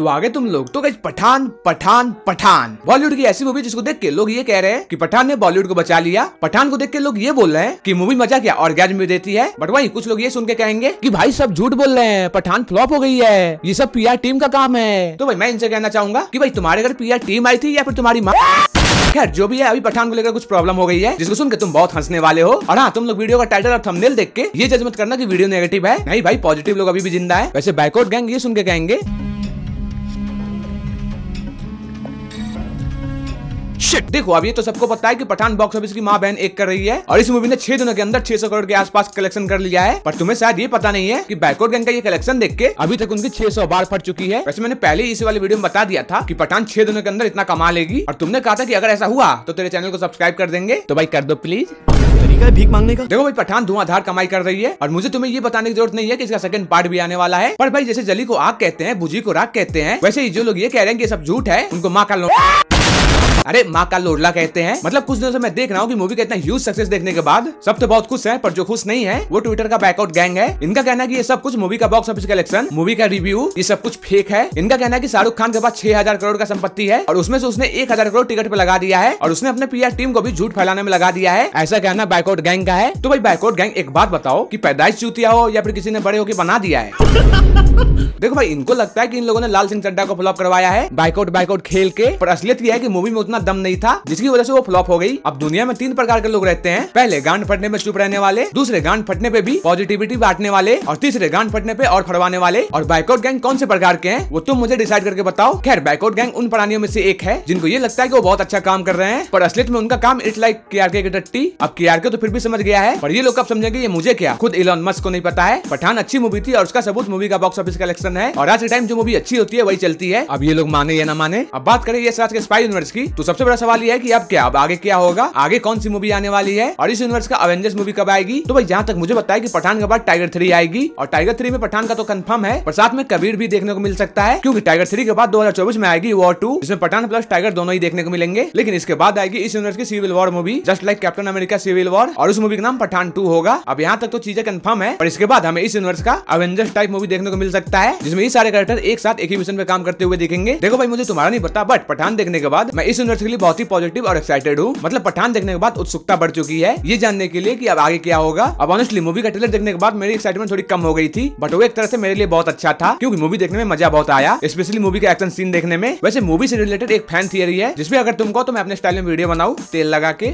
तो आगे तुम लोग तो कहीं पठान पठान पठान बॉलीवुड की ऐसी मूवी जिसको देख के लोग ये कह रहे हैं कि पठान ने बॉलीवुड को बचा लिया पठान को देख के लोग ये बोल रहे हैं कि मूवी मजा क्या और गैज में देती है बट वही कुछ लोग ये सुन के कहेंगे कि भाई सब झूठ बोल रहे हैं पठान फ्लॉप हो गई है ये सब पीआर टीम का काम है तो भाई मैं इनसे कहना चाहूंगा की भाई तुम्हारे घर पी टीम आई थी या फिर तुम्हारी माँ खैर जो भी है अभी पठान को लेकर कुछ प्रॉब्लम हो गई है जिसको सुनकर तुम बहुत हंसने वाले हो और हाँ तुम लोग वीडियो का टाइटल और थंबनेल देख के ये जज मत करना कि वीडियो नेगेटिव है नहीं भाई पॉजिटिव लोग अभी भी जिंदा है वैसे बैकआउट गैंग ये सुन के कहेंगे शिट देखो अब ये तो सबको पता है कि पठान बॉक्स ऑफिस की माँ बहन एक कर रही है और इस मूवी ने छह दिनों के अंदर छह करोड़ के आसपास कलेक्शन कर लिया है पर तुम्हें शायद ये पता नहीं है की बैकवर्ड गैंग का ये कलेक्शन देख के अभी तक उनकी सौ बार फट चुकी है वैसे मैंने पहले इस वाले वीडियो में बता दिया था की पठान छह दिनों के अंदर इतना कमा लेगी और तुमने कहा था की अगर ऐसा हुआ तो तेरे चैनल को सब्सक्राइब कर देंगे तो भाई कर दो प्लीज भीख मांगने का देखो भाई पठान धुआंधार कमाई कर रही है और मुझे तुम्हें ये बताने की जरूरत नहीं है कि इसका सेकंड पार्ट भी आने वाला है पर भाई जैसे जली को आग कहते हैं बुझी को राग कहते हैं वैसे ही जो लोग ये कह रहे हैं कि सब झूठ है उनको माँ का लो अरे माँ का लोडला कहते हैं मतलब कुछ दिनों से मैं देख रहा हूँ की मूवी का इतना ह्यूज सक्सेस देखने के बाद सब तो बहुत खुश है पर जो खुश नहीं है वो ट्विटर का बैकआउट गैंग है इनका कहना की ये सब कुछ मूवी का बॉक्स ऑफिस कलेक्शन मूवी का रिव्यू ये सब कुछ फेक है इनका कहना है की शाहरुख खान के पास छह हजार करोड़ का संपत्ति है और उसमें से उसने एक हजार करोड़ टिकट पे लगा दिया है और उसने अपने पी टीम को भी झूठ फैलाने में लगा दिया है ऐसा कहना बैकआउट गैंग का है तो भाई बैकआउट गैंग एक बात बताओ की पैदाइश चूतिया हो या फिर किसी ने बड़े होकर बना दिया है देखो भाई इनको लगता है कि इन लोगों ने लाल सिंह चड्डा को फ्लॉप करवाया है बाइकआउट बाइकआउट खेल के पर असलियत यह है कि मूवी में उतना दम नहीं था जिसकी वजह से वो फ्लॉप हो गई अब दुनिया में तीन प्रकार के लोग रहते हैं पहले गांड फटने में चुप रहने वाले दूसरे गांड फटने पे भी पॉजिटिविटी बांटने वाले और तीसरे गांड फटने पे और फड़वाने वाले और बाइकआउट गैंग कौन से प्रकार के हैं वो तुम मुझे डिसाइड करके बताओ खैर बाइकआउट गैंग उन प्राणियों में से एक है जिनको ये लगता है की वो बहुत अच्छा काम कर रहे हैं पर असलियत में उनका काम इट लाइक के आर के टट्टी अब के आर के तो फिर भी समझ गया है पर ये लोग कब समझेंगे ये मुझे क्या खुद इलॉन मस्क को नहीं पता है पठान अच्छी मूवी थी और उसका सबूत मूवी का बॉक्स ऑफिस कलेक्शन है और आज के टाइम जो मूवी अच्छी होती है वही चलती है अब ये लोग माने या ना माने अब बात करें ये के स्पाई यूनिवर्स की तो सबसे बड़ा सवाल यह है कि अब क्या अब आगे क्या होगा आगे कौन सी मूवी आने वाली है और इस यूनिवर्स का अवेंजर्स मूवी कब आएगी तो भाई यहाँ तक मुझे बताया कि पठान के बाद टाइगर थ्री आएगी और टाइगर थ्री में पठान का तो कंफर्म है पर साथ में कबीर भी देखने को मिल सकता है क्योंकि टाइगर थ्री के बाद दो में आएगी वॉर टू जिसमें पठान प्लस टाइगर दोनों ही देखने को मिलेंगे लेकिन इसके बाद आएगी इस यूनिवर्स की civil war movie just like Captain America civil war और उस मूवी का नाम पठान टू होगा अब यहाँ तक तो चीजें कंफर्म है और इसके बाद हमें इस यूनिवर्स का अवेंजर्स टाइप मूवी देखने को मिल सकता है जिसमें ये सारे कैरेक्टर एक साथ एक ही मिशन पे काम करते हुए देखेंगे देखो भाई मुझे तुम्हारा नहीं पता बट पठान देखने के बाद मैं इस यूनिवर्स के लिए बहुत ही पॉजिटिव और एक्साइटेड हूँ मतलब पठान देखने के बाद उत्सुकता बढ़ चुकी है ये जानने के लिए कि अब आगे क्या होगा अब ऑनेस्टली मूवी का ट्रेलर देखने के बाद मेरी एक्साइटमेंट थोड़ी कम हो गई थी बट वो एक तरह से मेरे लिए बहुत अच्छा था क्योंकि मूवी देखने में मजा बहुत आया स्पेशली मूवी का एक्शन सीन देखने में वैसे मूवी से रिलेटेड एक फैन थियरी है जिसमें अगर तुमको तो मैं अपने स्टाइल में वीडियो बनाऊ तेल लगा के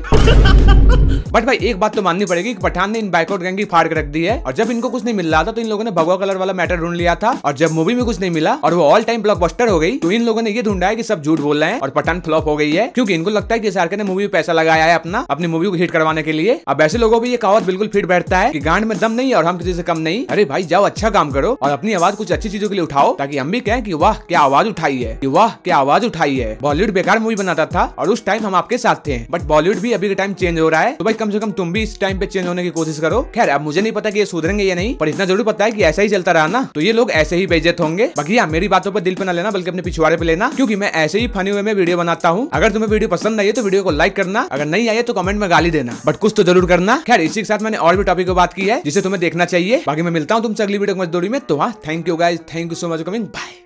बट भाई एक बात तो माननी पड़ेगी कि पठान ने इन बाइकआउट गैंग की फाड़ कर रख दी है और जब इनको कुछ नहीं मिल रहा था तो इन लोगों ने भगवा कलर वाला मैटर ढूंढ लिया था और जब मूवी में कुछ नहीं मिला और वो ऑल टाइम ब्लॉकबस्टर हो गई तो इन लोगों ने ये ढूंढा है कि सब झूठ बोल रहे हैं और पठान फ्लॉप हो गई रही है क्योंकि इनको लगता है कि सारे ने मूवी में पैसा लगाया है अपना अपनी मूवी को हिट करवाने के लिए अब ऐसे लोगों भी ये कहावत बिल्कुल फिट बैठता है की गांड में दम नहीं और हम किसी से कम नहीं अरे भाई जाओ अच्छा काम करो और अपनी आवाज कुछ अच्छी चीजों के लिए उठाओ ताकि हम भी कहें की वाह क्या आवाज उठाई है की वाह क्या आवाज उठाई है बॉलीवुड बेकार मूवी बनाता था और उस टाइम हम आपके साथ थे बट बॉलीवुड भी अभी के टाइम चेंज हो रहा है तो भाई कम से कम तुम भी इस टाइम पे चेंज होने की कोशिश करो खैर अब मुझे नहीं पता की ये सुधरेंगे या नहीं पर इतना जरूर पता है की ऐसा ही चलता रहा ना तो ये लोग ऐसे ही बेजत होंगे बाकी हाँ, मेरी बातों पर दिल पे ना लेना बल्कि अपने पिछवाड़े पे लेना क्योंकि मैं ऐसे ही फनी हुए में वीडियो बनाता हूँ अगर तुम्हें वीडियो पसंद आई है तो वीडियो को लाइक करना अगर नहीं आई है तो कमेंट में गाली देना बट कुछ तो जरूर करना खैर इसी के साथ मैंने और भी टॉपिक को बात की है जिसे तुम्हें देखना चाहिए बाकी मैं मिलता हूँ तुमसे अगली वीडियो मजदूरी में तो हाँ thank you guys thank you so much coming bye